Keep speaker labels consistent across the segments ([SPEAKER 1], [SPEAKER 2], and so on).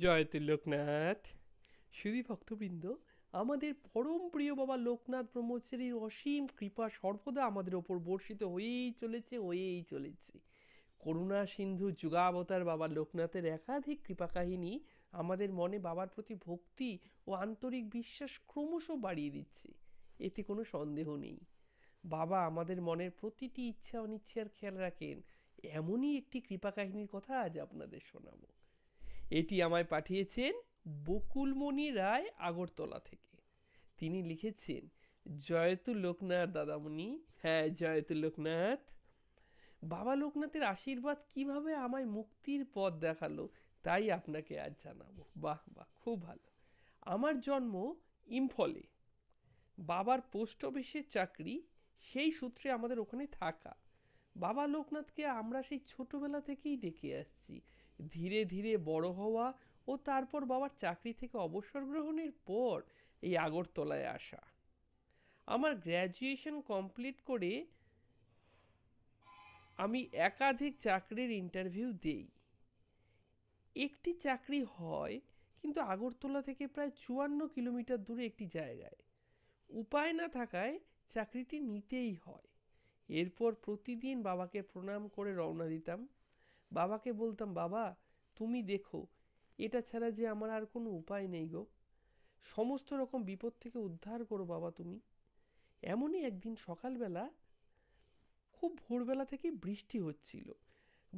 [SPEAKER 1] জয় লোকনাথ শুধু ভক্তবৃন্দ আমাদের পরম প্রিয় বাবা লোকনাথ ব্রহ্মচারীর অসীম কৃপা সর্বদা আমাদের ওপর বর্ষিত হয়েই চলেছে হয়েই চলেছে করুণা সিন্ধু যুগাবতার বাবা লোকনাথের একাধিক কৃপা কাহিনী আমাদের মনে বাবার প্রতি ভক্তি ও আন্তরিক বিশ্বাস ক্রমশ বাড়িয়ে দিচ্ছে এতে কোনো সন্দেহ নেই বাবা আমাদের মনের প্রতিটি ইচ্ছা অনিচ্ছার খেয়াল রাখেন এমনই একটি কৃপা কাহিনীর কথা আজ আপনাদের শোনাবো এটি আমায় পাঠিয়েছেন বকুলমণি রায় আগরতলা থেকে তিনি লিখেছেন জয়তু লোকনাথ দাদামণি হ্যাঁ জয়তু লোকনাথ বাবা লোকনাথের আশীর্বাদ কিভাবে আমায় মুক্তির পথ দেখালো তাই আপনাকে আজ জানাবো বাহ বাহ খুব ভালো আমার জন্ম ইম্ফলে বাবার পোস্ট অফিসের চাকরি সেই সূত্রে আমাদের ওখানে থাকা বাবা লোকনাথকে আমরা সেই ছোটোবেলা থেকেই দেখে আসছি ধীরে ধীরে বড় হওয়া ও তারপর বাবার চাকরি থেকে অবসর গ্রহণের পর এই আগরতলায় আসা আমার গ্র্যাজুয়েশন কমপ্লিট করে আমি একাধিক চাকরির ইন্টারভিউ দেই একটি চাকরি হয় কিন্তু আগরতলা থেকে প্রায় চুয়ান্ন কিলোমিটার দূরে একটি জায়গায় উপায় না থাকায় চাকরিটি নিতেই হয় এরপর প্রতিদিন বাবাকে প্রণাম করে রওনা দিতাম বাবাকে বলতাম বাবা তুমি দেখো এটা ছাড়া যে আমার আর কোনো উপায় নেই গো সমস্ত রকম বিপদ থেকে উদ্ধার করো বাবা তুমি এমনই একদিন সকালবেলা খুব ভোরবেলা থেকে বৃষ্টি হচ্ছিল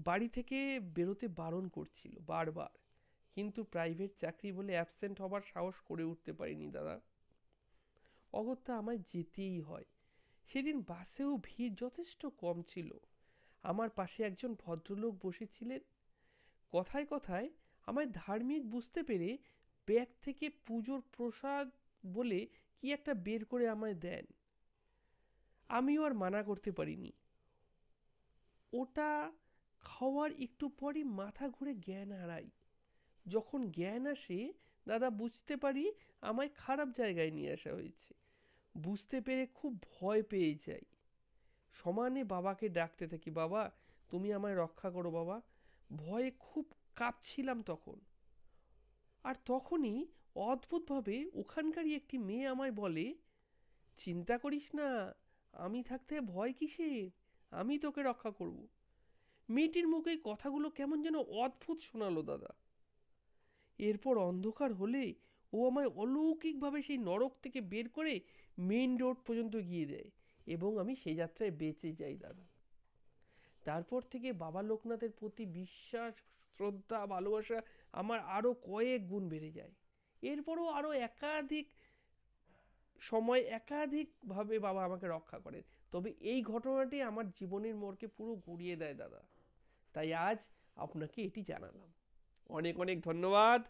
[SPEAKER 1] বাড়ি থেকে বেরোতে বারণ করছিল বারবার কিন্তু প্রাইভেট চাকরি বলে অ্যাবসেন্ট হবার সাহস করে উঠতে পারিনি দাদা অগত্যা আমায় যেতেই হয় সেদিন বাসেও ভিড় যথেষ্ট কম ছিল আমার পাশে একজন ভদ্রলোক বসেছিলেন কথায় কথায় আমায় ধার্মিক বুঝতে পেরে ব্যাগ থেকে পুজোর প্রসাদ বলে কি একটা বের করে আমায় দেন আমিও আর মানা করতে পারিনি ওটা খাওয়ার একটু পরই মাথা ঘুরে জ্ঞান হারাই যখন জ্ঞান আসে দাদা বুঝতে পারি আমায় খারাপ জায়গায় নিয়ে আসা হয়েছে বুঝতে পেরে খুব ভয় পেয়ে যাই সমানে বাবাকে ডাকতে থাকি বাবা তুমি আমায় রক্ষা করো বাবা ভয়ে খুব কাঁপছিলাম তখন আর তখনই অদ্ভুতভাবে ওখানকারই একটি মেয়ে আমায় বলে চিন্তা করিস না আমি থাকতে ভয় কিসের আমি তোকে রক্ষা করব মেয়েটির মুখে কথাগুলো কেমন যেন অদ্ভুত শোনালো দাদা এরপর অন্ধকার হলে ও আমায় অলৌকিকভাবে সেই নরক থেকে বের করে মেন রোড পর্যন্ত গিয়ে দেয় এবং আমি সেই যাত্রায় বেঁচে যাই দাদা তারপর থেকে বাবা লোকনাথের প্রতি বিশ্বাস শ্রদ্ধা ভালোবাসা আমার আরও কয়েক গুণ বেড়ে যায় এরপরও আরও একাধিক সময় একাধিকভাবে বাবা আমাকে রক্ষা করেন তবে এই ঘটনাটি আমার জীবনের মোড়কে পুরো ঘুরিয়ে দেয় দাদা তাই আজ আপনাকে এটি জানালাম অনেক অনেক ধন্যবাদ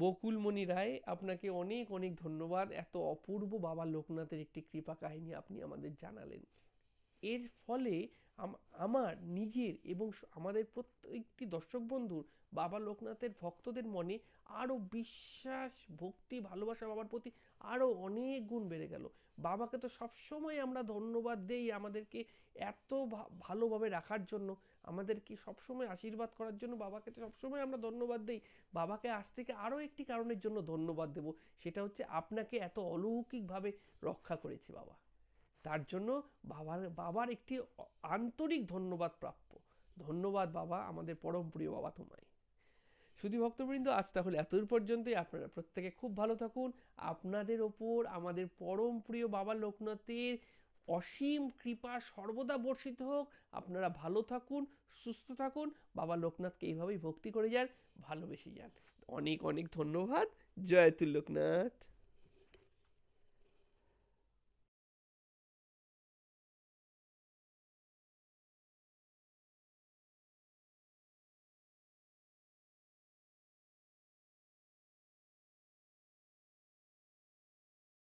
[SPEAKER 1] বকুলমণি রায় আপনাকে অনেক অনেক ধন্যবাদ এত অপূর্ব বাবা লোকনাথের একটি কৃপা কাহিনী আপনি আমাদের জানালেন এর ফলে আমার নিজের এবং আমাদের প্রত্যেকটি দর্শক বন্ধুর বাবা লোকনাথের ভক্তদের মনে আরও বিশ্বাস ভক্তি ভালোবাসা বাবার প্রতি আরও অনেক গুণ বেড়ে গেল বাবাকে তো সবসময় আমরা ধন্যবাদ দেই আমাদেরকে এত ভালোভাবে রাখার জন্য আমাদেরকে সবসময় আশীর্বাদ করার জন্য বাবাকে তো সবসময় আমরা ধন্যবাদ দেই বাবাকে আজ থেকে আরও একটি কারণের জন্য ধন্যবাদ দেব সেটা হচ্ছে আপনাকে এত অলৌকিকভাবে রক্ষা করেছে বাবা তার জন্য বাবার বাবার একটি আন্তরিক ধন্যবাদ প্রাপ্য ধন্যবাদ বাবা আমাদের পরম প্রিয় বাবা তোমায় শুধু ভক্তবৃন্দ আজ তাহলে এতদূর পর্যন্তই আপনারা প্রত্যেকে খুব ভালো থাকুন আপনাদের ওপর আমাদের পরম প্রিয় বাবা লোকনাথের অসীম কৃপা সর্বদা বর্ষিত হোক আপনারা ভালো থাকুন সুস্থ থাকুন বাবা লোকনাথকে এইভাবেই ভক্তি করে যান ভালোবেসে যান অনেক অনেক ধন্যবাদ জয়তুল লোকনাথ